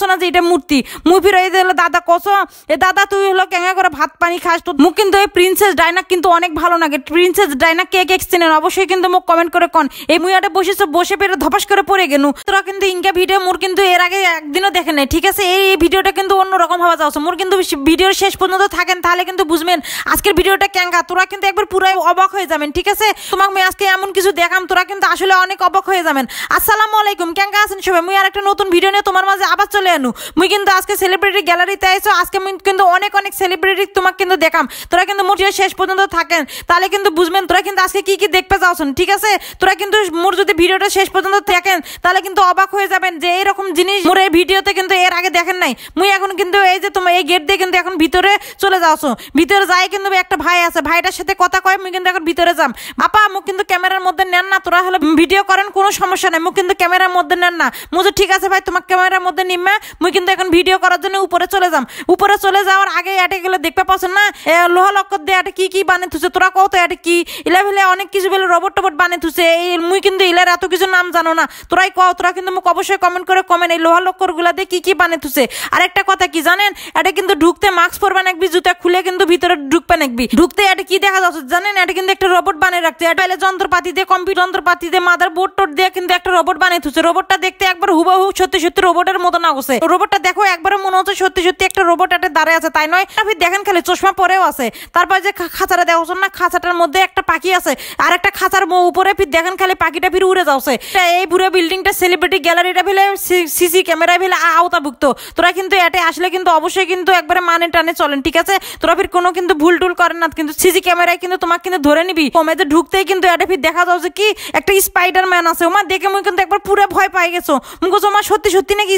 কস না যে এটা মূর্তি মুই ফির দিলে দাদা কস এ দাদা তুই হলো কেঙ্গা করে ভাত পানি খাস তো মুখ কিন্তু এই প্রিন্সেস ডাইনাক কিন্তু অনেক ভালো লাগে প্রিন্সেস ডাইনাক কে কে চিনেন অবশ্যই কিন্তু মুখ কমেন্ট করে কন এই মুই বসেছো বসে পেরে ধপাস করে পড়ে গেনু তোরা কিন্তু ইনকা ভিডিও মোর কিন্তু এর আগে একদিনও দেখে নাই ঠিক আছে এই ভিডিওটা কিন্তু অন্যরকম হওয়া যাচ্ছে মোর কিন্তু ভিডিওর শেষ পর্যন্ত থাকেন তাহলে কিন্তু বুঝবেন আজকের ভিডিওটা কেঙ্গা তোরা কিন্তু একবার পুরাই অবাক হয়ে যাবেন ঠিক আছে তোমাকে আমি আজকে এমন কিছু দেখাম তোরা কিন্তু আসলে অনেক অবাক হয়ে যাবেন আসসালামু আলাইকুম কেঙ্গা আছেন সবাই মুই আর একটা নতুন ভিডিও নিয়ে তোমার মাঝে আবার চলে আনু মুই কিন্তু আজকে সেলিব্রিটি গ্যালারিতে এসো আজকে মুই কিন্তু অনেক অনেক সেলিব্রিটি তোমাকে কিন্তু দেখাম তোরা কিন্তু যদি শেষ পর্যন্ত থাকেন তাহলে কিন্তু বুঝবেন তোরা কিন্তু আজকে কি কি দেখতে চাওছেন ঠিক আছে তোরা কিন্তু মোর যদি ভিডিওটা শেষ পর্যন্ত থাকেন তাহলে কিন্তু অবাক হয়ে যাবেন যে এরকম জিনিস মোর এই ভিডিওতে কিন্তু এর আগে দেখেন নাই মুই এখন কিন্তু এই যে তোমার এই গেট দিয়ে কিন্তু এখন ভিতরে চলে যাওছো ভিতরে যাই কিন্তু একটা ভাই আছে ভাইটার সাথে কথা কয় মুই কিন্তু এখন ভিতরে যাম বাপা মুখ কিন্তু ক্যামেরার মধ্যে নেন না তোরা হলে ভিডিও করেন কোনো সমস্যা নাই মুখ কিন্তু ক্যামেরার মধ্যে নেন না মুজে ঠিক আছে ভাই তোমার ক্যামেরার মধ্যে নিমে না মুই কিন্তু এখন ভিডিও করার জন্য উপরে চলে যাম উপরে চলে যাওয়ার আগে এটা গেলে দেখতে পাচ্ছেন না লোহা লক্ষ দিয়ে এটা কি কি বানিয়ে থুছে তোরা কত এটা কি ইলা অনেক কিছু বলে রোবট টোবট বানিয়ে থুছে এই মুই কিন্তু ইলার এত কিছু নাম জানো না তোরাই কও তোরা কিন্তু মুখ অবশ্যই কমেন্ট করে কমেন্ট এই লোহা লক্ষর গুলা দিয়ে কি কি বানিয়ে থুছে আর একটা কথা কি জানেন এটা কিন্তু ঢুকতে মাস্ক পরবেন একবি জুতা খুলে কিন্তু ভিতরে ঢুকবে একবি ঢুকতে এটা কি দেখা যাচ্ছে জানেন এটা কিন্তু একটা রোবট বানিয়ে রাখছে এটা হলে যন্ত্রপাতি দিয়ে কম্পিউটার যন্ত্রপাতি দিয়ে মাদার বোর্ড টোট দিয়ে কিন্তু একটা রোবট বানিয়ে থুছে রোবটটা দেখতে একবার হুবহু সত্যি সত্যি রোবটের মতো না অবশ্যই রোবটটা দেখো একবারও মনে হচ্ছে সত্যি সত্যি একটা রোবট একটা দাঁড়ায় আছে তাই নয় আপনি দেখেন খালি চশমা পরেও আছে তারপর যে খাঁচাটা দেখছেন না খাঁচাটার মধ্যে একটা পাখি আছে আর একটা খাঁচার উপরে ফির দেখেন খালি পাখিটা ফির উড়ে যাওসে এই পুরো বিল্ডিংটা সেলিব্রিটি গ্যালারিটা ফেলে সিসি ক্যামেরা ফেলে আওতাভুক্ত তোরা কিন্তু এটা আসলে কিন্তু অবশ্যই কিন্তু একবারে মানে টানে চলেন ঠিক আছে তোরা ফির কোনো কিন্তু ভুল টুল করেন না কিন্তু সিসি ক্যামেরায় কিন্তু তোমাকে কিন্তু ধরে নিবি কমেতে ঢুকতেই কিন্তু এটা ফির দেখা যাচ্ছে কি একটা স্পাইডার ম্যান আছে ওমা দেখে মুই কিন্তু একবার পুরো ভয় পাই গেছো মুখ তোমার সত্যি সত্যি নাকি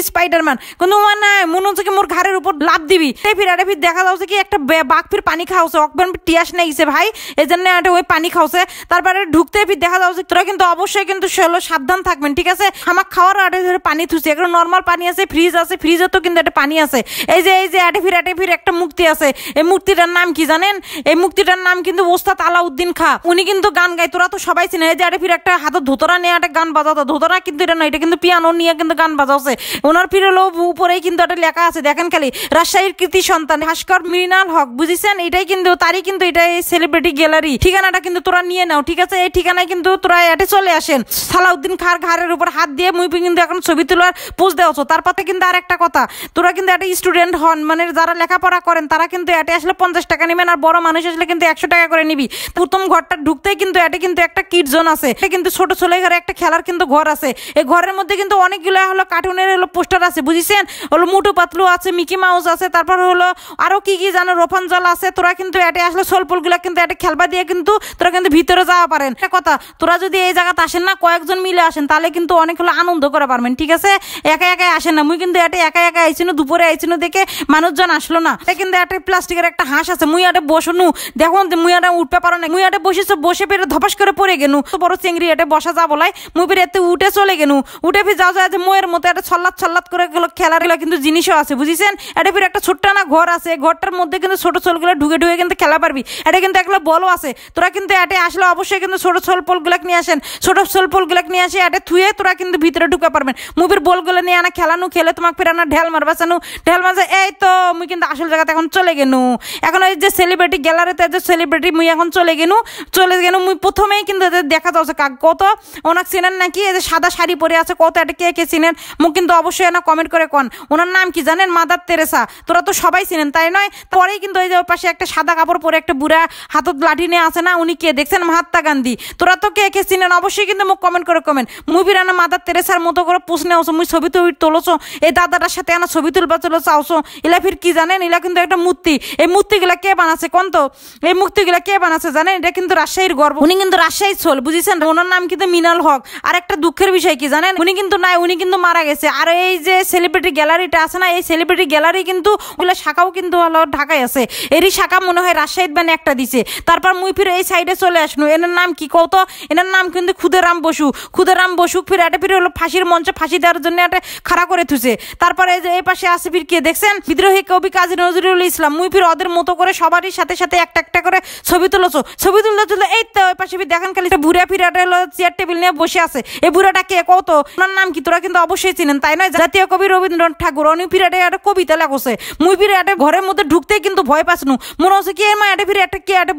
ম্যান মুসলমান কিন্তু উমা নাই মনে হচ্ছে কি মোর ঘাড়ের উপর লাভ দিবি তাই ফির আরে ফির দেখা যাচ্ছে কি একটা বাঘ ফির পানি খাওয়াছে অকবেন টিয়াস নেইছে ভাই এই জন্য একটা ওই পানি খাওয়াছে তারপরে ঢুকতে ফির দেখা যাচ্ছে তোরা কিন্তু অবশ্যই কিন্তু সেলো সাবধান থাকবেন ঠিক আছে আমার খাওয়ার আটে ধরে পানি থুছে একটা নর্মাল পানি আছে ফ্রিজ আছে ফ্রিজে তো কিন্তু একটা পানি আছে এই যে এই যে আটে ফির আটে ফির একটা মুক্তি আছে এই মুক্তিটার নাম কি জানেন এই মুক্তিটার নাম কিন্তু ওস্তাদ আলাউদ্দিন খা উনি কিন্তু গান গায় তোরা তো সবাই চিনে এই যে আটে ফির একটা হাতে ধোতরা নিয়ে একটা গান বাজাতো ধোতরা কিন্তু এটা নয় এটা কিন্তু পিয়ানো নিয়ে কিন্তু গান বাজাচ্ছে ওনার ফির হলো উপরেই কিন্তু একটা লেখা আছে দেখেন খালি রাজশাহীর কৃতি সন্তান ভাস্কর মৃণাল হক বুঝেছেন এটাই কিন্তু তারই কিন্তু এটা এই সেলিব্রিটি গ্যালারি ঠিকানাটা কিন্তু তোরা নিয়ে নাও ঠিক আছে এই ঠিকানায় কিন্তু তোরা এটে চলে আসেন সালাউদ্দিন খার ঘাড়ের উপর হাত দিয়ে মুই কিন্তু এখন ছবি তোলার পোজ তার পাতে কিন্তু আর একটা কথা তোরা কিন্তু একটা স্টুডেন্ট হন মানে যারা লেখাপড়া করেন তারা কিন্তু এটে আসলে পঞ্চাশ টাকা নেবেন আর বড় মানুষ আসলে কিন্তু একশো টাকা করে নিবি প্রথম ঘরটা ঢুকতেই কিন্তু এটা কিন্তু একটা কিট জোন আছে কিন্তু ছোট ছেলে ঘরে একটা খেলার কিন্তু ঘর আছে এই ঘরের মধ্যে কিন্তু অনেকগুলো হলো কার্টুনের হলো পোস্টার আছে বুঝিছেন হলো মুটু পাতলু আছে মিকি মাউস আছে তারপর হলো আরও কি কি জানো রোফান জল আছে তোরা কিন্তু এটা আসলে সলপুলগুলো কিন্তু এটা খেলবা দিয়ে কিন্তু তোরা কিন্তু ভিতরে যাওয়া পারেন একটা কথা তোরা যদি এই জায়গাতে আসেন না কয়েকজন মিলে আসেন তাহলে কিন্তু অনেক হলো আনন্দ করা পারবেন ঠিক আছে একা একাই আসেন না মুই কিন্তু এটা একা একা না দুপুরে না দেখে মানুষজন আসলো না কিন্তু একটা প্লাস্টিকের একটা হাঁস আছে মুই এটা বসনু দেখো মুই এটা উঠতে পারো না মুই এটা বসেছো বসে পেরে ধপাস করে পড়ে গেনু বড় চিংড়ি এটা বসা যা বলাই মুই পেরে এতে উঠে চলে গেনু উঠে ফিরে যাও যায় যে মোয়ের মতো এটা ছল্লাত ছল্লাত করে এগুলো খেলাগুলো কিন্তু জিনিসও আছে বুঝিছেন এটা ফির একটা ছোট্ট না ঘর আছে ঘরটার মধ্যে কিন্তু ছোট ছোলগুলো ঢুকে ঢুকে কিন্তু খেলা পারবি এটা কিন্তু একলা বলও আছে তোরা কিন্তু এটা আসলে অবশ্যই কিন্তু ছোট ছোল পোলগুলো নিয়ে আসেন ছোট ছোল পোলগুলো নিয়ে আসে এটা থুয়ে তোরা কিন্তু ভিতরে ঢুকে পারবেন মুভির বলগুলো নিয়ে আনা খেলানো খেলে তোমাকে ফিরে আনা ঢেল সানু ঢেল মারছে এই তো মুই কিন্তু আসল জায়গাতে এখন চলে গেনু এখন ওই যে সেলিব্রিটি গ্যালারিতে যে সেলিব্রিটি মুই এখন চলে গেনু চলে গেনু মুই প্রথমেই কিন্তু দেখা যাচ্ছে কাক কত ওনাকে চিনেন নাকি এই যে সাদা শাড়ি পরে আছে কত এটা কে কে চিনেন মুখ কিন্তু অবশ্যই না কমেন্ট করে কন ওনার নাম কি জানেন মাদার তেরেসা তোরা তো সবাই চিনেন তাই নয় পরেই কিন্তু ওই যে ওর পাশে একটা সাদা কাপড় পরে একটা বুড়া হাতত লাঠি নিয়ে আসে না উনি কে দেখছেন মহাত্মা গান্ধী তোরা তো কে কে চিনেন অবশ্যই কিন্তু মুখ কমেন্ট করে কমেন্ট মুভির আনা মাদার তেরেসার মতো করে পুষনে আসো মুই ছবি তুই তোলোছো এই দাদাটার সাথে আনা ছবি তুলবা চলো চাওসো এলা ফির কি জানেন এলা কিন্তু একটা মূর্তি এই মূর্তিগুলা কে বানাচ্ছে কোন তো এই মূর্তিগুলা কে বানাচ্ছে জানেন এটা কিন্তু রাজশাহীর গর্ব উনি কিন্তু রাজশাহীর ছোল বুঝেছেন ওনার নাম কিন্তু মিনাল হক আর একটা দুঃখের বিষয় কি জানেন উনি কিন্তু নাই উনি কিন্তু মারা গেছে আর এই যে সেলিব্রিটি গ্যালারিটা আছে না এই সেলিব্রিটি গ্যালারি কিন্তু ওগুলো শাখাও কিন্তু হলো ঢাকায় আছে এরই শাখা মনে হয় রাজশাহীত মানে একটা দিছে তারপর মুই ফিরে এই সাইডে চলে আসনু এনার নাম কি কত এনার নাম কিন্তু ক্ষুদেরাম বসু ক্ষুদেরাম বসু ফিরে এটা ফিরে হলো ফাঁসির মঞ্চে ফাঁসি দেওয়ার জন্য একটা খাড়া করে থুছে তারপরে এই যে এই পাশে আসে ফির কে দেখছেন বিদ্রোহী কবি কাজী নজরুল ইসলাম মুই ফির ওদের মতো করে সবারই সাথে সাথে একটা একটা করে ছবি তুলেছো ছবি তুলতে তুলতে এই তো ওই পাশে দেখেন খালি বুড়া ফিরাটা হলো চেয়ার টেবিল নিয়ে বসে আছে এই বুড়াটা কে কত ওনার নাম কি তোরা কিন্তু অবশ্যই চিনেন তাই নয় জাতীয় কবি কবি রবীন্দ্রনাথ ঠাকুর অনি ফিরে একটা কবিতা লাগছে মুই ফিরে একটা ঘরের মধ্যে ঢুকতেই কিন্তু ভয় পাসনু মনে হচ্ছে কি মা এটা ফিরে একটা কে একটা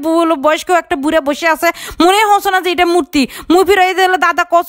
বয়স্ক একটা বুড়ে বসে আছে মনে হচ্ছে না যে এটা মূর্তি মুই ফিরে হলো দাদা কস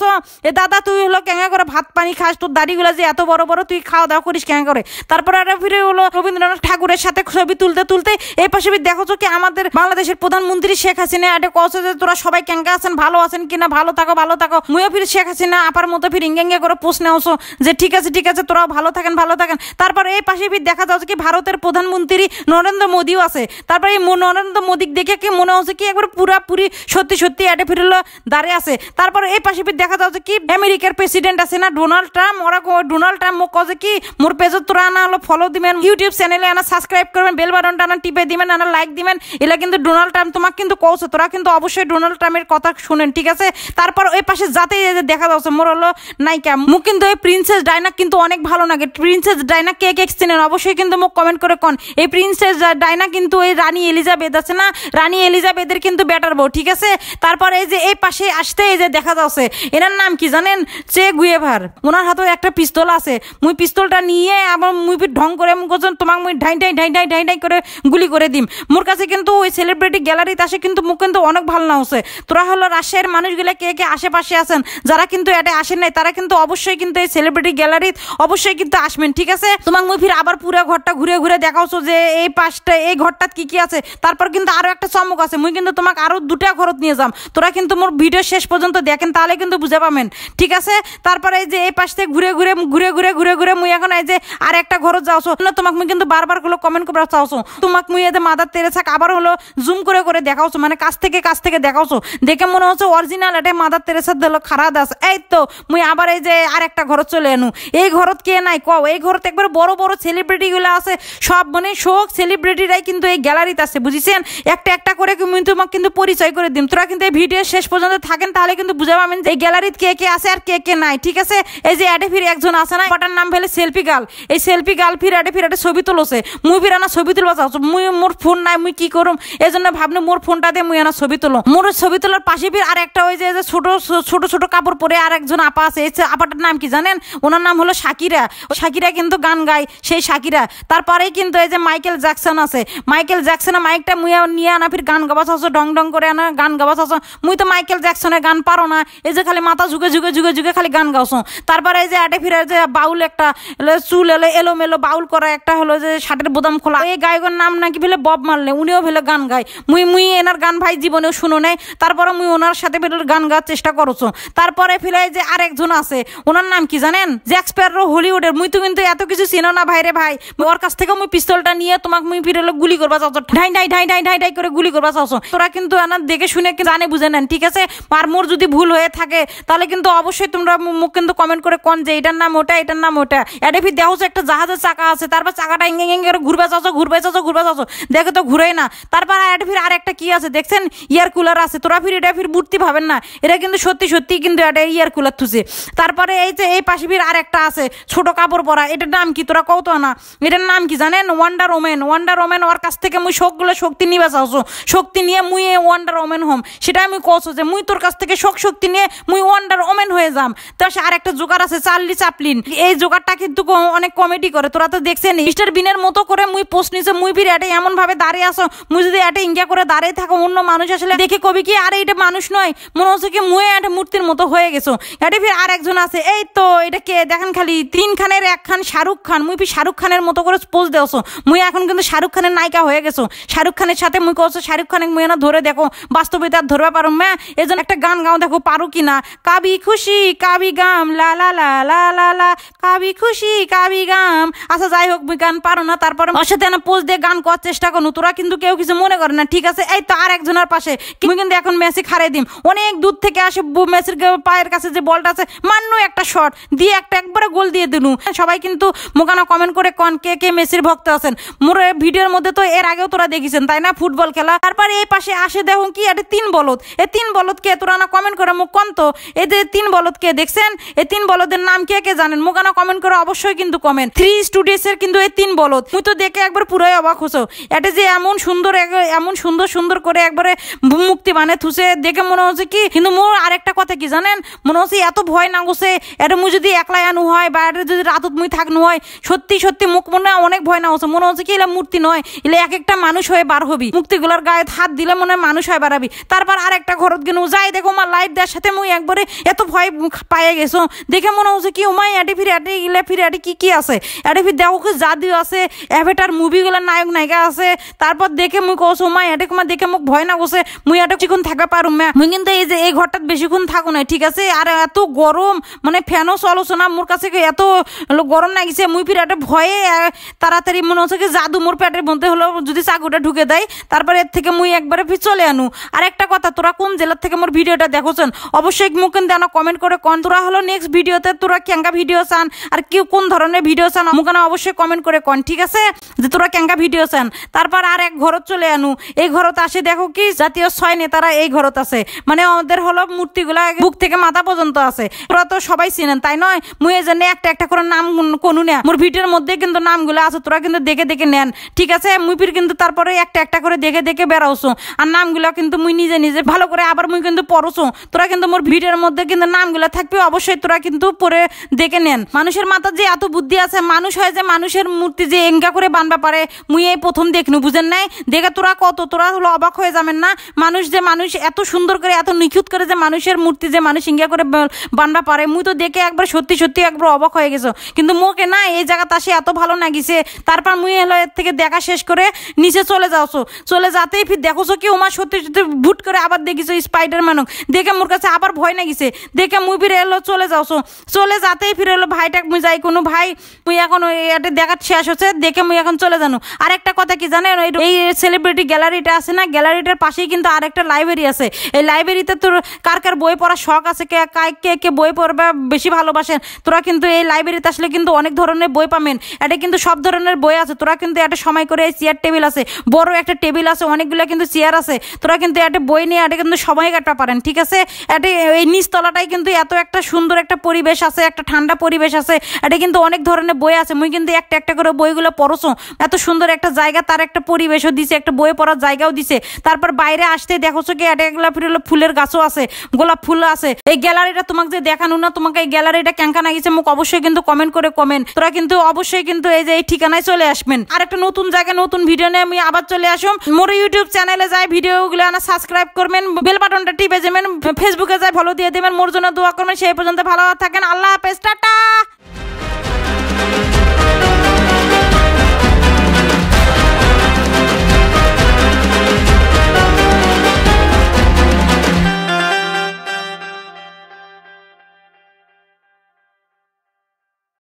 এ দাদা তুই হলো কেঙ্গা করে ভাত পানি খাস তোর দাড়িগুলো যে এত বড় বড় তুই খাওয়া দাওয়া করিস কেঙ্গা করে তারপরে একটা ফিরে হলো রবীন্দ্রনাথ ঠাকুরের সাথে ছবি তুলতে তুলতে এই পাশে দেখো কি আমাদের বাংলাদেশের প্রধানমন্ত্রী শেখ হাসিনা এটা কস যে তোরা সবাই কেঙ্গা আছেন ভালো আছেন কিনা ভালো থাকো ভালো থাকো মুইও ফিরে শেখ হাসিনা আপার মতো ফিরে ইঙ্গে করে পোষ নেওয়াছো যে ঠিক আছে ঠিক আছে তোরা যাও ভালো থাকেন ভালো থাকেন তারপর এই পাশে ভিড় দেখা যাচ্ছে কি ভারতের প্রধানমন্ত্রী নরেন্দ্র মোদীও আছে তারপর এই নরেন্দ্র মোদীকে দেখে কি মনে হচ্ছে কি একবার পুরাপুরি সত্যি সত্যি এটা ফিরল দাঁড়িয়ে আছে তারপর এই পাশে ভিড় দেখা যাচ্ছে কি আমেরিকার প্রেসিডেন্ট আছে না ডোনাল্ড ট্রাম্প ওরা ডোনাল্ড ট্রাম্প মোক কে কি মোর পেজত তোরা আনা হলো ফলো দিবেন ইউটিউব চ্যানেলে আনা সাবস্ক্রাইব করবেন বেল বাটনটা আনা টিপে দিবেন আনা লাইক দিবেন এলা কিন্তু ডোনাল্ড ট্রাম্প তোমাকে কিন্তু কৌছে তোরা কিন্তু অবশ্যই ডোনাল্ড ট্রাম্পের কথা শুনেন ঠিক আছে তারপর ওই পাশে যাতে দেখা যাচ্ছে মোর হলো নাইকা মুখ কিন্তু এই প্রিন্সেস ডাইনা কিন্তু অনেক ভালো ভালো লাগে প্রিন্সেস ডাইনা কে কে চিনেন অবশ্যই কিন্তু মোক কমেন্ট করে কন এই প্রিন্সেস ডাইনা কিন্তু এই রানী এলিজাবেথ আছে না রানী এলিজাবেথের কিন্তু ব্যাটার বউ ঠিক আছে তারপর এই যে এই পাশে আসতে এই যে দেখা যাচ্ছে এনার নাম কি জানেন চে গুয়েভার ওনার হাতে একটা পিস্তল আছে মুই পিস্তলটা নিয়ে আবার মুই ঢং করে কোজন তোমাকে মুই ঢাই ঢাই ঢাই ঢাই ঢাই ঢাই করে গুলি করে দিম মোর কাছে কিন্তু ওই সেলিব্রিটি গ্যালারিতে আসে কিন্তু মুখ কিন্তু অনেক ভালো না হচ্ছে তোরা হলো রাশিয়ার মানুষগুলো কে কে আশেপাশে আছেন যারা কিন্তু এটা আসেন নাই তারা কিন্তু অবশ্যই কিন্তু এই সেলিব্রিটি গ্যালারিত অবশ্যই অবশ্যই কিন্তু আসবেন ঠিক আছে তোমার মুভির আবার পুরো ঘরটা ঘুরে ঘুরে দেখাওছো যে এই পাশটা এই ঘরটা কি কি আছে তারপর কিন্তু আরো একটা চমক আছে মুই কিন্তু তোমাকে আরো দুটা ঘরত নিয়ে যাম তোরা কিন্তু মোর ভিডিও শেষ পর্যন্ত দেখেন তাহলে কিন্তু বুঝে পাবেন ঠিক আছে তারপরে এই যে এই পাশ থেকে ঘুরে ঘুরে ঘুরে ঘুরে ঘুরে ঘুরে মুই এখন এই যে আর একটা ঘরত যাওছো না তোমাকে মুই কিন্তু বারবার গুলো কমেন্ট করে চাওছো তোমাকে মুই যে মাদার টেরেসা আবার হলো জুম করে করে দেখাওছো মানে কাছ থেকে কাছ থেকে দেখাওছো দেখে মনে হচ্ছে অরিজিনাল এটা মাদার তেরেছার দিল খারাপ আছে এই তো মুই আবার এই যে আর একটা ঘরত চলে এনু এই ঘরত কে কে নাই কও এই ঘরতে একবার বড় বড় সেলিব্রিটিগুলো আছে সব মানে শোক সেলিব্রিটিরাই কিন্তু এই গ্যালারিতে আছে বুঝিছেন একটা একটা করে কিন্তু তোমাকে কিন্তু পরিচয় করে দিন তোরা কিন্তু এই ভিডিও শেষ পর্যন্ত থাকেন তাহলে কিন্তু বুঝা পাবেন এই গ্যালারিতে কে কে আছে আর কে কে নাই ঠিক আছে এই যে অ্যাডে ফিরে একজন আছে না কটার নাম ফেলে সেলফি গাল এই সেলফি গাল ফির অ্যাডে ফিরে একটা ছবি তুলছে মুই ফির আনা ছবি তুলবা চাও মুই মোর ফোন নাই মুই কি করুম এই জন্য ভাবলে মোর ফোনটা দিয়ে মুই আনা ছবি তুলো মোর ছবি তোলার পাশে ফির আর একটা ওই যে ছোট ছোট ছোট কাপড় পরে আর একজন আপা আছে এই আপাটার নাম কি জানেন ওনার নাম হলো শাকিরা শাকিরা কিন্তু গান গায় সেই শাকিরা তারপরেই কিন্তু এই যে মাইকেল জ্যাকসন আছে মাইকেল জ্যাকসনের মাইকটা মুই নিয়ে আনা ফির গান গাবা চাচ্ছ ডং ডং করে আনা গান গাবা চাচ্ছ মুই তো মাইকেল জ্যাকসনের গান পারো না এই যে খালি মাথা ঝুঁকে ঝুঁকে ঝুঁকে ঝুঁকে খালি গান গাওছো তারপরে এই যে আটে ফিরে যে বাউল একটা চুল এলো এলো মেলো বাউল করা একটা হলো যে শার্টের বোদাম খোলা এই গায়কের নাম নাকি ফেলে বব মারলে উনিও ফেলে গান গায় মুই মুই এনার গান ভাই জীবনেও শুনো নাই তারপরে মুই ওনার সাথে ফেলে গান গাওয়ার চেষ্টা করছো তারপরে ফেলে যে আরেকজন আছে ওনার নাম কি জানেন জ্যাক্সপেয়ারো হলিউড বলিউডের মুই তো কিন্তু এত কিছু চিনো না ভাইরে ভাই ওর কাছ থেকে মুই পিস্তলটা নিয়ে তোমাকে মুই ফিরে গুলি করবা চাচ্ছ ঢাই ঢাই ঢাই ঢাই ঢাই ঢাই করে গুলি করবা চাচ্ছ তোরা কিন্তু এনার দেখে শুনে জানে বুঝে নেন ঠিক আছে আর মোর যদি ভুল হয়ে থাকে তাহলে কিন্তু অবশ্যই তোমরা মুখ কিন্তু কমেন্ট করে কন যে এটার নাম ওটা এটার নাম ওটা এটা ফির দেখো একটা জাহাজের চাকা আছে তারপর চাকাটা ইঙ্গে ইঙ্গে করে ঘুরবে চাচ্ছ ঘুরবে চাচ্ছ ঘুরবে চাচ্ছ দেখে তো ঘুরে না তারপর আর এটা ফির আর একটা কি আছে দেখছেন ইয়ার কুলার আছে তোরা ফির এটা ফির বুটতি ভাবেন না এটা কিন্তু সত্যি সত্যি কিন্তু এটা ইয়ার কুলার থুছে তারপরে এই যে এই পাশে ফির আর একটা আছে ছোট ছোট কাপড় পরা এটার নাম কি তোরা কৌতো না এটার নাম কি জানেন ওয়ান্ডার ওমেন ওয়ান্ডার ওমেন ওর কাছ থেকে মুই সবগুলো শক্তি নিবা চাওছো শক্তি নিয়ে মুই ওয়ান্ডার ওমেন হোম সেটা আমি কছো যে মুই তোর কাছ থেকে শোক শক্তি নিয়ে মুই ওয়ান্ডার ওমেন হয়ে যাম তার আর একটা জোগাড় আছে চার্লি চাপলিন এই জোগাড়টা কিন্তু অনেক কমেডি করে তোরা তো দেখছে নি মিস্টার বিনের মতো করে মুই পোস্ট নিছে মুই ফিরে এটা এমনভাবে দাঁড়িয়ে আসো মুই যদি এটা ইঙ্গিয়া করে দাঁড়িয়ে থাকো অন্য মানুষ আসলে দেখে কবি কি আরে এটা মানুষ নয় মনে হচ্ছে কি মুয়ে একটা মূর্তির মতো হয়ে গেছো এটা ফির আর একজন আছে এই তো এটা কে দেখেন খালি তিন খানের এক খান শাহরুখ খান মুই ফি শাহরুখ খানের মতো করে পোজ দেওছো মুই এখন কিন্তু শাহরুখ খানের নায়িকা হয়ে গেছো শাহরুখ খানের সাথে মুই কছো শাহরুখ খানের মুই না ধরে দেখো বাস্তবে তার ধরবে পারো ম্যা এই জন্য একটা গান গাও দেখো পারো কি না কাবি খুশি কাবি গাম লা লা লা লা লা লা কাবি খুশি কাবি গাম আচ্ছা যাই হোক মুই গান পারো না তারপর ওর সাথে না পোজ দিয়ে গান করার চেষ্টা করো তোরা কিন্তু কেউ কিছু মনে করে না ঠিক আছে এই তো আর একজনের পাশে মুই কিন্তু এখন মেসি খারে দিম অনেক দূর থেকে আসে মেসির পায়ের কাছে যে বলটা আছে মান্য একটা শট দিয়ে একটা একবারে গোল দিয়ে দিলু সবাই কিন্তু মোকানো কমেন্ট করে কন কে কে মেসির ভক্ত আছেন মোর ভিডিওর মধ্যে তো এর আগেও তোরা দেখিছেন তাই না ফুটবল খেলা তারপর এই পাশে আসে দেখুন কি এটা তিন বলদ এ তিন বলদ কে তোরা না কমেন্ট করে মুখ কন তো এই যে তিন বলদ কে দেখছেন এ তিন বলদের নাম কে কে জানেন মোকানো কমেন্ট করে অবশ্যই কিন্তু কমেন্ট থ্রি স্টুডিওস এর কিন্তু এই তিন বলদ তুই তো দেখে একবার পুরাই অবাক হছো এটা যে এমন সুন্দর এমন সুন্দর সুন্দর করে একবারে মুক্তি মানে থুসে দেখে মনে হচ্ছে কি কিন্তু মোর আরেকটা কথা কি জানেন মনে হচ্ছে এত ভয় না গুছে এটা মু যদি একলায় আনু হয় বা যদি রাতত মুই থাক নয় সত্যি সত্যি মুখ মনে অনেক ভয় না হচ্ছে মনে হচ্ছে কি এলাম মূর্তি নয় এলে এক একটা মানুষ হয়ে বার হবি মুক্তিগুলার গায়ে হাত দিলে মনে হয় মানুষ হয় বাড়াবি তারপর আর একটা ঘরত গেনু যাই দেখো আমার লাইট দেওয়ার সাথে মুই একবারে এত ভয় পাইয়ে গেছো দেখে মনে হচ্ছে কি উমাই এটি ফিরে এটি ইলে ফিরে এটি কি কি আছে এটি ফির দেখো কি জাদু আছে অ্যাভেটার মুভিগুলার নায়ক নায়িকা আছে তারপর দেখে মুই কোস উমাই এটি কুমার দেখে মুখ ভয় না কোসে মুই এটা কিছুক্ষণ থাকা পারুম না মুই কিন্তু এই যে এই ঘরটাত বেশিক্ষণ থাকো না ঠিক আছে আর এত গরম মানে ফ্যানও চলছে না মোর কাছে এত গরম লাগিছে মুই একটা ভয়ে তাড়াতাড়ি মনে হচ্ছে কি জাদু মোর পেটের মধ্যে হলো যদি চাকুটা ঢুকে দেয় তারপরে এর থেকে মুই একবারে ফির চলে আনু আর একটা কথা তোরা কোন জেলার থেকে মোর ভিডিওটা দেখোছেন অবশ্যই মুখ কিন্তু কমেন্ট করে কন তোরা হলো নেক্সট ভিডিওতে তোরা ক্যাঙ্গা ভিডিও চান আর কি কোন ধরনের ভিডিও চান মুখানা অবশ্যই কমেন্ট করে কন ঠিক আছে যে তোরা ক্যাঙ্গা ভিডিও চান তারপর আর এক ঘরত চলে আনু এই ঘরত আসে দেখো কি জাতীয় ছয় নেতারা এই ঘরত আছে মানে আমাদের হলো মূর্তিগুলা বুক থেকে মাথা পর্যন্ত আছে তোরা তো সবাই চিনেন তাই নয় মুই এই জন্য একটা একটা একটা করে নাম কোনো না মোর ভিডিওর মধ্যে কিন্তু নামগুলো আছে তোরা কিন্তু দেখে দেখে নেন ঠিক আছে মুইপির কিন্তু তারপরে একটা একটা করে দেখে দেখে বেড়াওছো আর নামগুলো কিন্তু মুই নিজে নিজে ভালো করে আবার মুই কিন্তু পড়ছো তোরা কিন্তু মোর ভিডিওর মধ্যে কিন্তু নামগুলো থাকবে অবশ্যই তোরা কিন্তু পরে দেখে নেন মানুষের মাথা যে এত বুদ্ধি আছে মানুষ হয় যে মানুষের মূর্তি যে এঙ্গা করে বানবা পারে মুই এই প্রথম দেখনু বুঝেন নাই দেখে তোরা কত তোরা হলো অবাক হয়ে যাবেন না মানুষ যে মানুষ এত সুন্দর করে এত নিখুঁত করে যে মানুষের মূর্তি যে মানুষ ইঙ্গা করে বানবা পারে মুই তো দেখে একবার সত্যি সত্যি একবার অবাক হয়ে গেছো কিন্তু মোকে না এই জায়গাতে তা সে এত ভালো না গেছে তারপর মুই এলো এর থেকে দেখা শেষ করে নিচে চলে যাওছো চলে যাতেই ফির দেখোছো কি ওমা সত্যি সত্যি ভুট করে আবার দেখিছো মানুষ দেখে মোর কাছে আবার ভয় না গেছে দেখে মুই ফিরে এলো চলে যাওছো চলে যাতেই ফিরে এলো ভাইটাক মুই যাই কোনো ভাই মুই এখন এটা দেখার শেষ হচ্ছে দেখে মুই এখন চলে জানো আর একটা কথা কি জানেন এই সেলিব্রিটি গ্যালারিটা আছে না গ্যালারিটার পাশেই কিন্তু আর একটা লাইব্রেরি আছে এই লাইব্রেরিতে তোর কার কার বই পড়ার শখ আছে কে কে কে বই পড়বে বেশি ভালোবাসেন তোরা কিন্তু এই লাইব্রেরি লাইব্রেরিতে আসলে কিন্তু অনেক ধরনের বই পাবেন এটা কিন্তু সব ধরনের বই আছে তোরা কিন্তু একটা সময় করে এই চেয়ার টেবিল আছে বড় একটা টেবিল আছে অনেকগুলো কিন্তু চেয়ার আছে তোরা কিন্তু একটা বই নিয়ে এটা কিন্তু সময় কাটা পারেন ঠিক আছে এটা এই নিচতলাটাই কিন্তু এত একটা সুন্দর একটা পরিবেশ আছে একটা ঠান্ডা পরিবেশ আছে এটা কিন্তু অনেক ধরনের বই আছে মুই কিন্তু একটা একটা করে বইগুলো পড়ছো এত সুন্দর একটা জায়গা তার একটা পরিবেশও দিছে একটা বই পড়ার জায়গাও দিছে তারপর বাইরে আসতে দেখোছো কি এটা এগুলা ফিরলো ফুলের গাছও আছে গোলাপ ফুল আছে এই গ্যালারিটা তোমাকে যে দেখানো না তোমাকে এই গ্যালারিটা কেঙ্কা না গেছে মুখ অবশ্যই কিন্তু কিন্তু কমেন্ট করে কমেন্ট তোরা কিন্তু অবশ্যই কিন্তু এই যে এই ঠিকানায় চলে আসবেন আর একটা নতুন জায়গায় নতুন ভিডিও নিয়ে আমি আবার চলে আসুন মোর ইউটিউব চ্যানেলে যাই ভিডিওগুলো আনা সাবস্ক্রাইব করবেন বেল বাটনটা টিপে যাবেন ফেসবুকে যাই ফলো দিয়ে দেবেন মোর জন্য দোয়া করবেন সেই পর্যন্ত ভালো থাকেন আল্লাহ হাফেজ টাটা